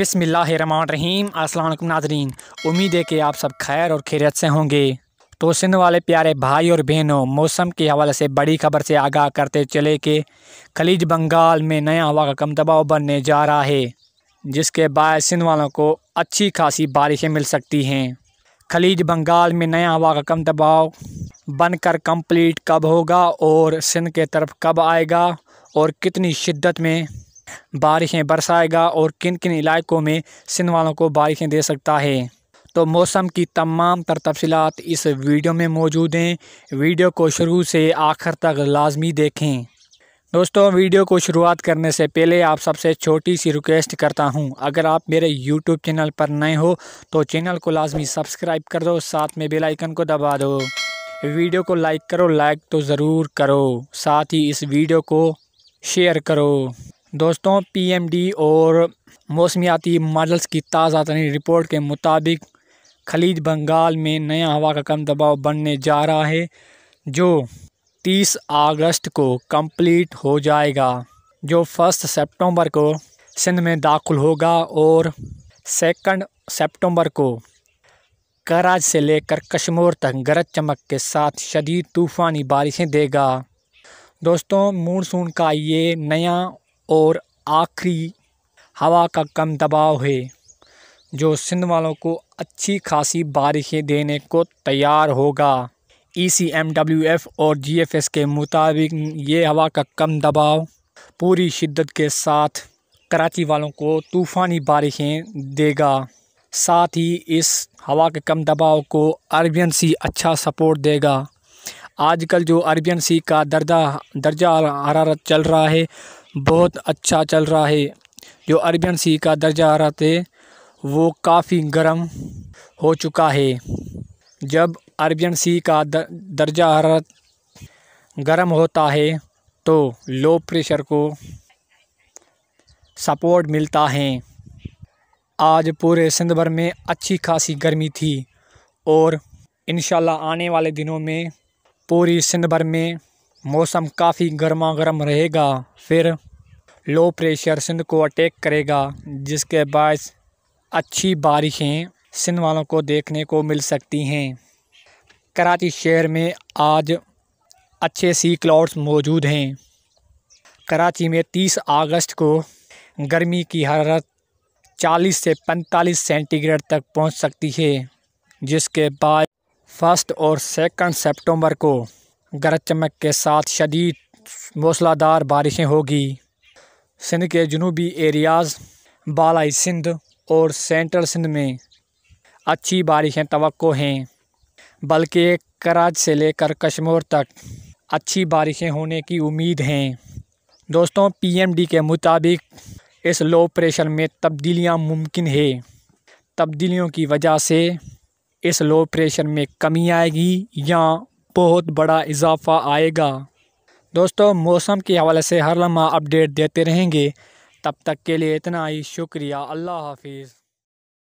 बिसमीम अस्सलाम नाजरीन उम्मीद है कि आप सब खैर और खैरियत से होंगे तो सिंध वाले प्यारे भाई और बहनों मौसम के हवाले से बड़ी खबर से आगाह करते चले कि खलीज बंगाल में नया हवा का कम दबाव बनने जा रहा है जिसके बाद सिंध वालों को अच्छी खासी बारिशें मिल सकती हैं खलीज बंगाल में नया हवा का कम दबाव बनकर कम्प्लीट कब होगा और सिंध के तरफ कब आएगा और कितनी शिद्दत में बारिशें बरसाएगा और किन किन इलाकों में सिंध वालों को बारिशें दे सकता है तो मौसम की तमाम तर तफसीत इस वीडियो में मौजूद हैं वीडियो को शुरू से आखिर तक लाजमी देखें दोस्तों वीडियो को शुरुआत करने से पहले आप सबसे छोटी सी रिक्वेस्ट करता हूं अगर आप मेरे यूट्यूब चैनल पर नए हो तो चैनल को लाजमी सब्सक्राइब कर दो साथ में बेल आइकन को दबा दो वीडियो को लाइक करो लाइक तो ज़रूर करो साथ ही इस वीडियो को शेयर करो दोस्तों पीएमडी और मौसमियाती मॉडल्स की ताज़ा तरीन रिपोर्ट के मुताबिक खलीज बंगाल में नया हवा का कम दबाव बनने जा रहा है जो 30 अगस्त को कंप्लीट हो जाएगा जो फर्स्ट सितंबर को सिंध में दाखिल होगा और सेकंड सितंबर को कराज से लेकर कश्मीर तक गरज चमक के साथ शदीद तूफ़ानी बारिशें देगा दोस्तों मूनसून का ये नया और आखिरी हवा का कम दबाव है जो सिंध वालों को अच्छी खासी बारिशें देने को तैयार होगा E C M W F और जी एफ एस के मुताबिक ये हवा का कम दबाव पूरी शिद्दत के साथ कराची वालों को तूफ़ानी बारिशें देगा साथ ही इस हवा के कम दबाव को अरबियन सी अच्छा सपोर्ट देगा आजकल जो अरबियन सी का दर्जा दर्जा हरारत चल रहा है बहुत अच्छा चल रहा है जो अरबियन सी का दर्जा आ रहा थे वो काफ़ी गर्म हो चुका है जब अरबियन सी का दर्जा हरारत गर्म होता है तो लो प्रेशर को सपोर्ट मिलता है आज पूरे सिंध भर में अच्छी खासी गर्मी थी और इन आने वाले दिनों में पूरी सिंध भर में मौसम काफ़ी गर्मा गर्म रहेगा फिर लो प्रेशर सिंध को अटैक करेगा जिसके बायस अच्छी बारिशें सिंध वालों को देखने को मिल सकती हैं कराची शहर में आज अच्छे सी क्लाउड्स मौजूद हैं कराची में 30 अगस्त को गर्मी की हरारत 40 से 45 सेंटीग्रेड तक पहुंच सकती है जिसके बाद फर्स्ट और सेकंड सितंबर को गरज चमक के साथ शदीद मौसलाधार बारिशें होगी सिंध के जनूबी एरियाज़ बालाई सिंध और सेंट्रल सिंध में अच्छी बारिशें तो हैं बल्कि कराच से लेकर कश्मीर तक अच्छी बारिशें होने की उम्मीद हैं दोस्तों पीएमडी के मुताबिक इस लो प्रेशर में तब्दीलियां मुमकिन है तब्दीलियों की वजह से इस लो प्रेशर में कमी आएगी या बहुत बड़ा इजाफा आएगा दोस्तों मौसम के हवाले से हर लम्हा अपडेट देते रहेंगे तब तक के लिए इतना ही शुक्रिया अल्लाह हाफिज़